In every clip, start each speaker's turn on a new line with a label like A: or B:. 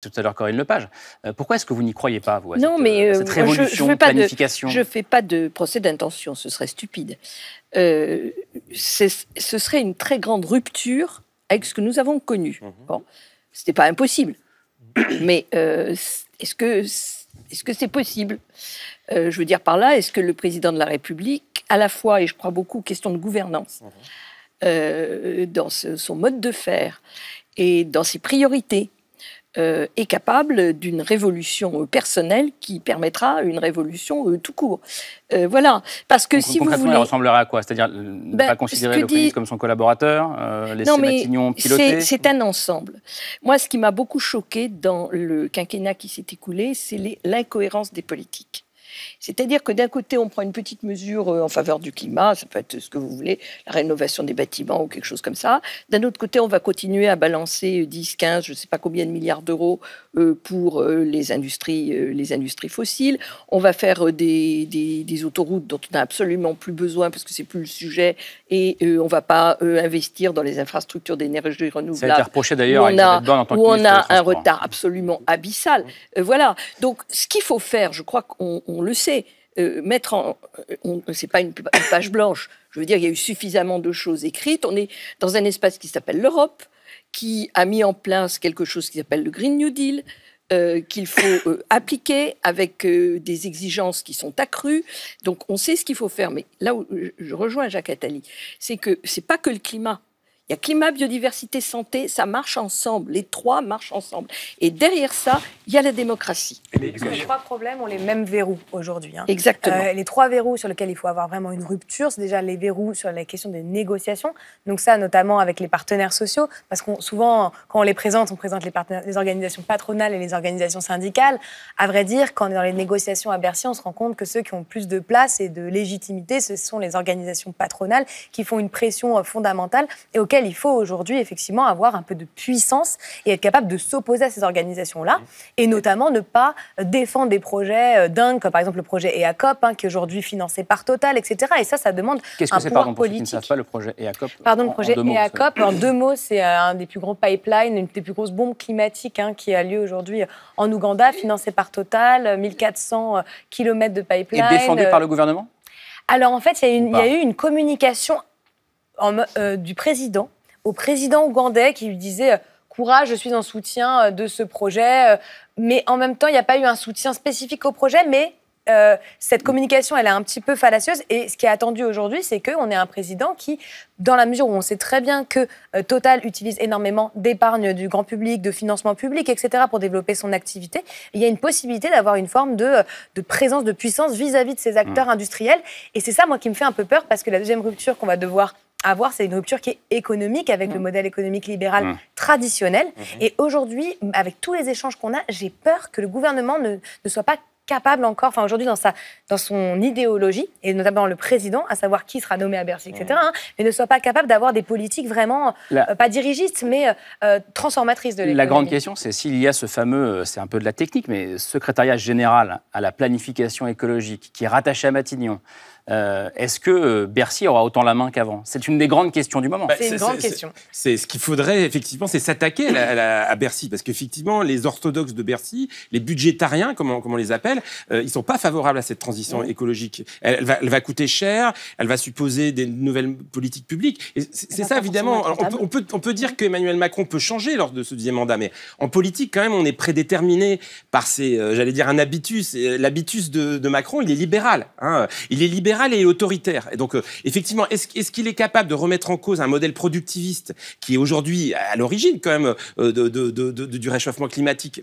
A: tout à l'heure Corinne Lepage. Euh, pourquoi est-ce que vous n'y croyez pas, vous, non, mais, euh, euh, je, pas de, Je ne
B: fais pas de procès d'intention, ce serait stupide. ce serait une très grande rupture avec ce que nous avons connu. Mhm. Bon, ce n'était pas impossible, mais est-ce que est-ce que c'est possible Je veux dire par là, est-ce que le président de la République, à la fois, et je crois beaucoup, question de gouvernance, mhm. dans son mode de faire et dans ses priorités, euh, est capable d'une révolution euh, personnelle qui permettra une révolution euh, tout court. voilà. Parce que si vous voulez... elle
A: à quoi C'est-à-dire ne bah, pas considérer le dit... comme son collaborateur, laisser non, mais C'est
B: un ensemble. Moi, ce qui m'a beaucoup choqué dans le quinquennat qui s'est écoulé, c'est l'incohérence des politiques. C'est-à-dire que d'un côté, on prend une petite mesure euh, en faveur du climat, ça peut être ce que vous voulez, la rénovation des bâtiments ou quelque chose comme ça. D'un autre côté, on va continuer à balancer 10, euh, 15, je ne sais pas combien de milliards d'euros euh, pour les industries, les industries fossiles. On va faire des, autoroutes dont on n'a absolument plus besoin parce que c'est plus le sujet et on ne va pas investir dans les infrastructures d'énergie renouvelable. Ça a été reproché d'ailleurs on a un retard absolument abyssal. Voilà. Donc, ce qu'il faut faire, je crois qu'on on le sait. Euh, mettre en, euh, c'est pas une, page blanche. Je veux dire, il y a eu suffisamment de choses écrites. On est dans un espace qui s'appelle l'Europe, qui a mis en place quelque chose qui s'appelle le Green New Deal, euh, qu'il faut appliquer avec des exigences qui sont accrues. Donc on sait ce qu'il faut faire. Mais là où je rejoins Jacques Attali, c'est que c'est pas que le climat. Il y a climat, biodiversité, santé, ça marche ensemble. Les trois marchent ensemble. Et derrière ça, il y a la démocratie. les trois
C: problèmes ont les mêmes verrous aujourd'hui. Hein. Exactement. Euh, les trois verrous sur lesquels il faut avoir vraiment une rupture, c'est déjà les verrous sur la question des négociations. Donc ça, notamment avec les partenaires sociaux, parce qu'on souvent, quand on les présente, on présente les, les organisations patronales et les organisations syndicales. À vrai dire, quand on est dans les négociations à Bercy, on se rend compte que ceux qui ont plus de place et de légitimité, ce sont les organisations patronales qui font une pression euh, fondamentale et auxquelles il faut aujourd'hui effectivement avoir un peu de puissance et être capable de s'opposer à ces organisations-là, mmh. et notamment ne pas défendre des projets euh, dingues, comme par exemple le projet EACOP, hein, qui est aujourd'hui financé par Total, etc. Et ça, ça demande Qu'est-ce que c'est, pardon, pour ceux ne
A: pas, le projet EACOP Pardon, le projet
C: EACOP, e en deux mots, c'est euh, un des plus grands pipelines, une des plus grosses bombes climatiques hein, qui a lieu aujourd'hui euh, en Ouganda, financé par Total, 1400 km de pipeline. Et défendu par le gouvernement alors en fait, il y, a il y, a eu une communication euh, du président au président ougandais qui lui disait euh, courage, je suis en soutien euh, de ce projet. Mais en même temps, il n'y a pas eu un soutien spécifique au projet, mais cette communication, elle est un petit peu fallacieuse. Et ce qui est attendu aujourd'hui, c'est qu'on ait un président qui, dans la mesure où on sait très bien que Total utilise énormément d'épargne du grand public, de financement public, etc., pour développer son activité, il y a une possibilité d'avoir une forme de, présence, de puissance vis-à-vis de ces acteurs mmh. industriels. Et c'est ça, moi, qui me fait un peu peur, parce que la deuxième rupture qu'on va devoir à c'est une rupture qui est économique avec le mm. modèle économique libéral mm. traditionnel. Mm-hmm. Et aujourd'hui, avec tous les échanges qu'on a, j'ai peur que le gouvernement ne, soit pas capable encore, enfin aujourd'hui dans, son idéologie, et notamment le président, à savoir qui sera nommé à Bercy, etc., mm. hein, mais ne soit pas capable d'avoir des politiques vraiment, euh, pas dirigistes, mais euh, euh, transformatrices de l'économie. La grande question,
A: c'est s'il y a ce fameux, c'est un peu de la technique, mais secrétariat général à la planification écologique, qui est rattaché à Matignon, euh, est-ce que euh, Bercy aura autant la main qu'avant C'est une des grandes questions du moment. Bah, c'est une grande question.
D: C'est ce qu'il faudrait effectivement, c'est s'attaquer à, Bercy, parce qu'effectivement, les orthodoxes de Bercy, les budgétariens, comme on, comme on les appelle, ils euh, ils sont pas favorables à cette transition écologique. Elle, va, coûter cher, elle va supposer des nouvelles politiques publiques. C'est ça, évidemment. on, peut, on, peut, dire qu'Emmanuel Macron peut changer lors de ce deuxième mandat, mais en politique, quand même, on est prédéterminé par ces, j'allais dire, un habitus. L'habitus de, Macron, il est libéral. Hein. Il est libéral et autoritaire. Et donc, euh, effectivement, est-ce est qu'il est capable de remettre en cause un modèle productiviste qui est aujourd'hui à l'origine quand même euh, de, du réchauffement climatique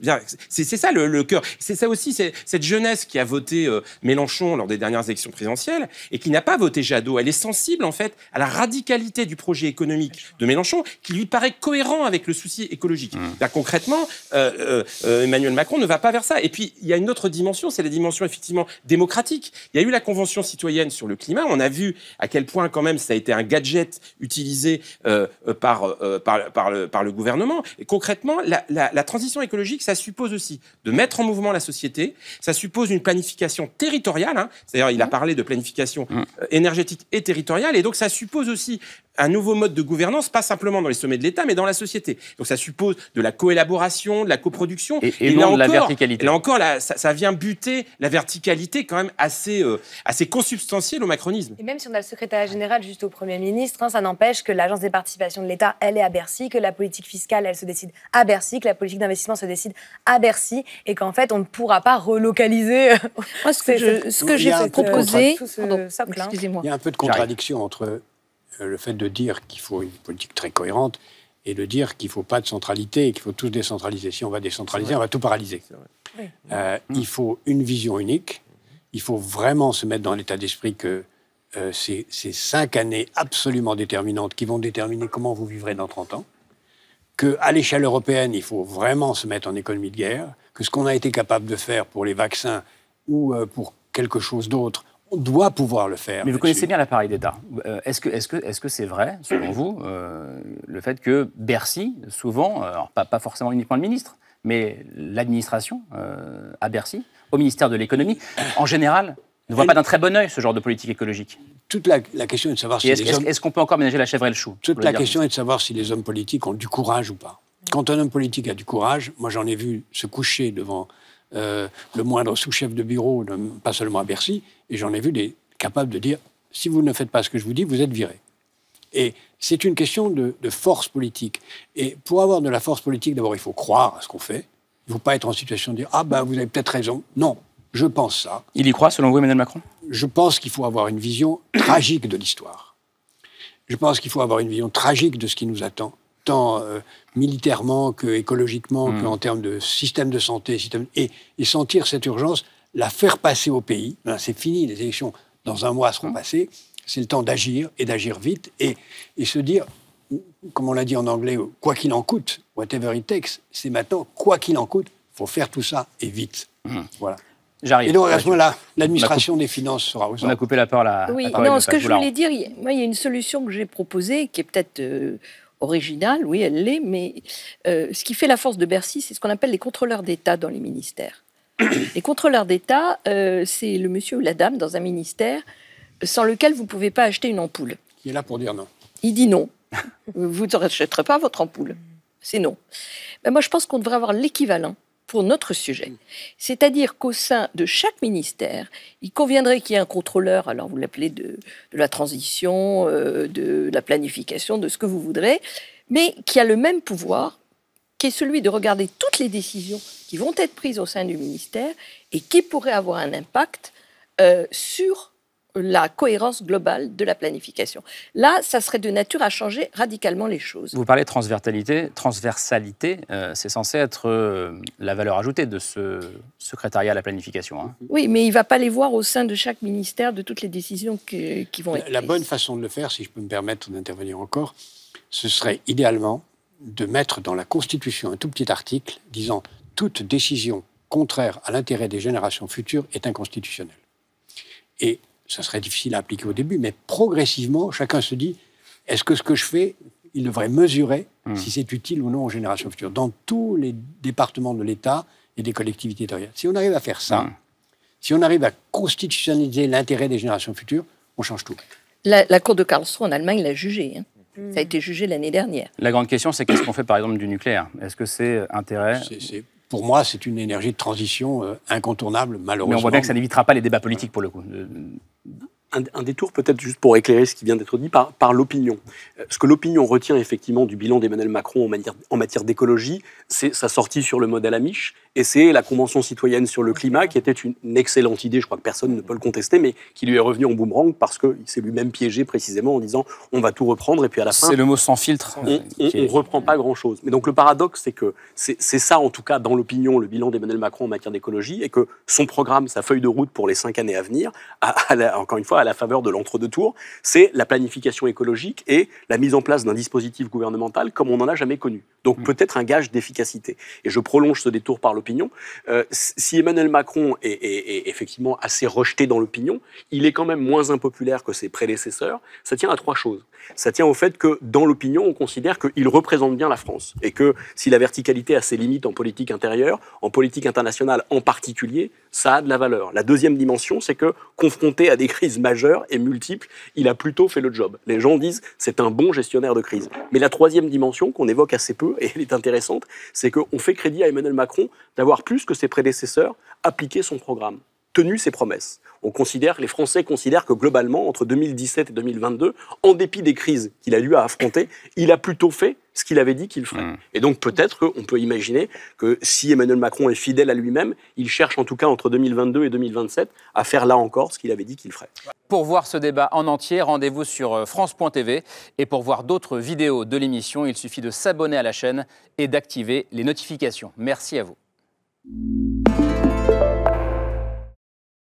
D: C'est ça le, cœur. C'est ça aussi, cette jeunesse qui a voté euh, Mélenchon lors des dernières élections présidentielles et qui n'a pas voté Jadot. Elle est sensible en fait à la radicalité du projet économique de Mélenchon qui lui paraît cohérent avec le souci écologique. Mmh. Concrètement, Emmanuel Macron ne va pas vers ça. Et puis, il y a une autre dimension, c'est la dimension effectivement démocratique. Il y a eu la Convention citoyenne sur le climat. On a vu à quel point quand même ça a été un gadget utilisé euh, euh, euh, par, par, par, le, gouvernement. Et concrètement, la, transition écologique, ça suppose aussi de mettre en mouvement la société, ça suppose une planification territoriale, hein. d'ailleurs c'est-à-dire il a mmh. parlé de planification mmh. énergétique et territoriale, et donc ça suppose aussi un nouveau mode de gouvernance, pas simplement dans les sommets de l'État, mais dans la société. Donc ça suppose de la coélaboration, de la coproduction. Et, et, et là encore, la verticalité. Là encore, ça, vient buter la verticalité quand même assez, assez consubstantielle au macronisme. Et
C: même si on a le secrétaire général juste au Premier ministre, hein, ça n'empêche que l'agence des participations de l'État, elle est à Bercy, que la politique fiscale, elle se décide à Bercy, que la politique d'investissement se décide à Bercy, et qu'en fait, on ne pourra pas relocaliser. Euh, Moi, ce que, j'ai proposé, euh, hein. il y a
E: un peu de contradiction entre euh, le fait de dire qu'il faut une politique très cohérente et de dire qu'il ne faut pas de centralité et qu'il faut tous décentraliser. Si on va décentraliser, on va tout paralyser. Il faut une vision unique il faut vraiment se mettre dans l'état d'esprit que euh, ces, cinq années absolument déterminantes qui vont déterminer comment vous vivrez dans 30 ans, qu'à l'échelle européenne, il faut vraiment se mettre en économie de guerre, que ce qu'on a été capable de faire pour les vaccins ou euh, pour quelque chose d'autre, on doit pouvoir le faire. Mais vous connaissez bien l'appareil d'État. Euh, est-ce que c'est -ce est -ce c'est vrai, selon vous,
A: le fait que Bercy, souvent, pas, pas forcément uniquement le ministre, mais l'administration euh, à Bercy, au ministère de l'économie, en général, ne voit pas d'un très bon œil ce genre de politique écologique.
E: Toute la, question est de savoir si est-ce,
A: qu'on peut encore ménager la chèvre et le chou Toute la question
E: est de savoir si les hommes politiques ont du courage ou pas. Quand un homme politique a du courage, moi j'en ai vu se coucher devant euh, le moindre sous-chef de bureau, pas seulement à Bercy, et j'en ai vu des capables de dire si vous ne faites pas ce que je vous dis, vous êtes viré. Et c'est une question de, force politique. Et pour avoir de la force politique, d'abord, il faut croire à ce qu'on fait. Il ne faut pas être en situation de dire Ah, ben, vous avez peut-être raison. Non, je pense ça. Il y croit, selon vous, Emmanuel Macron Je pense qu'il faut avoir une vision tragique de l'histoire. Je pense qu'il faut avoir une vision tragique de ce qui nous attend, tant euh, militairement que écologiquement, hmm. qu'en termes de système de santé, Et, sentir cette urgence, la faire passer au pays. Ben, c'est fini, les élections dans un mois seront hmm. passées. C'est le temps d'agir et d'agir vite et, et se dire, comme on l'a dit en anglais, quoi qu'il en coûte, whatever it takes, c'est maintenant, quoi qu'il en coûte, faut faire tout ça et vite. Hmm. Voilà. J'arrive. Et donc, à ce moment-là, l'administration des finances sera aussi. On a coupé la parole à. Oui, non, ce que je voulais
B: dire, moi, il y a une solution que j'ai proposée qui est peut-être. Euh, originale, oui, elle l'est, mais euh, ce qui fait la force de Bercy, c'est ce qu'on appelle les contrôleurs d'État dans les ministères. les contrôleurs d'État, euh, c'est le monsieur ou la dame dans un ministère sans lequel vous ne pouvez pas acheter une ampoule. Qui est là pour dire non. Il dit non. vous ne rachèterez pas votre ampoule. C'est non. Mais ben, moi, je pense qu'on devrait avoir l'équivalent pour notre sujet. C'est-à-dire qu'au sein de chaque ministère, il conviendrait qu'il y ait un contrôleur, alors vous l'appelez de, la transition, euh, de la planification, de ce que vous voudrez, mais qui a le même pouvoir, qui est celui de regarder toutes les décisions qui vont être prises au sein du ministère et qui pourraient avoir un impact euh, sur la cohérence globale de la planification. Là, ça serait de nature à changer radicalement les choses.
A: Vous parlez de transversalité. Transversalité, euh, c'est censé être euh, la valeur
E: ajoutée de ce secrétariat à la planification. Hein. Oui, mais
B: il ne va pas les voir au sein de chaque ministère de toutes les décisions qui vont être La, la bonne
E: façon de le faire, si je peux me permettre d'intervenir encore, ce serait idéalement de mettre dans la Constitution un tout petit article disant toute décision contraire à l'intérêt des générations futures est inconstitutionnelle. Et ça serait difficile à appliquer au début, mais progressivement, chacun se dit, est-ce que ce que je fais, il devrait mesurer mmh. si c'est utile ou non aux générations futures, dans tous les départements de l'État et des collectivités territoriales. Si on arrive à faire ça, mmh. si on arrive à constitutionnaliser l'intérêt des générations futures, on change tout.
B: La, Cour de Karlsruhe en Allemagne l'a jugé. Hein. Mmh. Ça a été jugé l'année dernière.
A: La grande question, c'est qu'est-ce qu'on fait par exemple du nucléaire Est-ce que c'est intérêt pour moi, c'est
F: une énergie de transition euh, incontournable, malheureusement. Mais on voit bien que ça
A: n'évitera pas les débats politiques, pour le coup. Euh,
F: un, détour peut-être juste pour éclairer ce qui vient d'être dit par, l'opinion. Euh, ce que l'opinion retient effectivement du bilan d'Emmanuel Macron en, en matière d'écologie, c'est sa sortie sur le modèle Amish et c'est la Convention citoyenne sur le climat qui était une, excellente idée, je crois que personne ne peut le contester, mais qui lui est revenue en boomerang parce qu'il s'est lui-même piégé précisément en disant on va tout reprendre et puis à la fin... C'est le
A: mot sans filtre. On
F: ne reprend pas grand-chose. Mais donc le paradoxe, c'est que c'est ça en tout cas dans l'opinion, le bilan d'Emmanuel Macron en matière d'écologie et que son programme, sa feuille de route pour les cinq années à venir, encore une fois, la faveur de l'entre-deux-tours, c'est la planification écologique et la mise en place d'un dispositif gouvernemental comme on n'en a jamais connu. Donc hmm. peut-être un gage d'efficacité. Et je prolonge ce détour par l'opinion. Euh, si Emmanuel Macron est, est effectivement assez rejeté dans l'opinion, il est quand même moins impopulaire que ses prédécesseurs. Ça tient à trois choses. Ça tient au fait que dans l'opinion, on considère qu'il représente bien la France et que si la verticalité a ses limites en politique intérieure, en politique internationale en particulier, ça a de la valeur. La deuxième dimension, c'est que confronté à des crises majeures et multiples, il a plutôt fait le job. Les gens disent c'est un bon gestionnaire de crise. Mais la troisième dimension qu'on évoque assez peu, et elle est intéressante, c'est qu'on fait crédit à Emmanuel Macron d'avoir plus que ses prédécesseurs appliqué son programme tenu ses promesses. On considère, les Français considèrent que globalement, entre 2017 et 2022, en dépit des crises qu'il a eu à affronter, il a plutôt fait ce qu'il avait dit qu'il ferait. Mmh. Et donc peut-être on peut imaginer que si Emmanuel Macron est fidèle à lui-même, il cherche en tout cas entre 2022 et 2027 à faire là encore ce qu'il avait dit qu'il ferait.
A: Pour voir ce débat en entier, rendez-vous sur euh, France.tv. Et pour voir d'autres vidéos de l'émission, il suffit de s'abonner à la chaîne et d'activer les notifications. Merci à vous.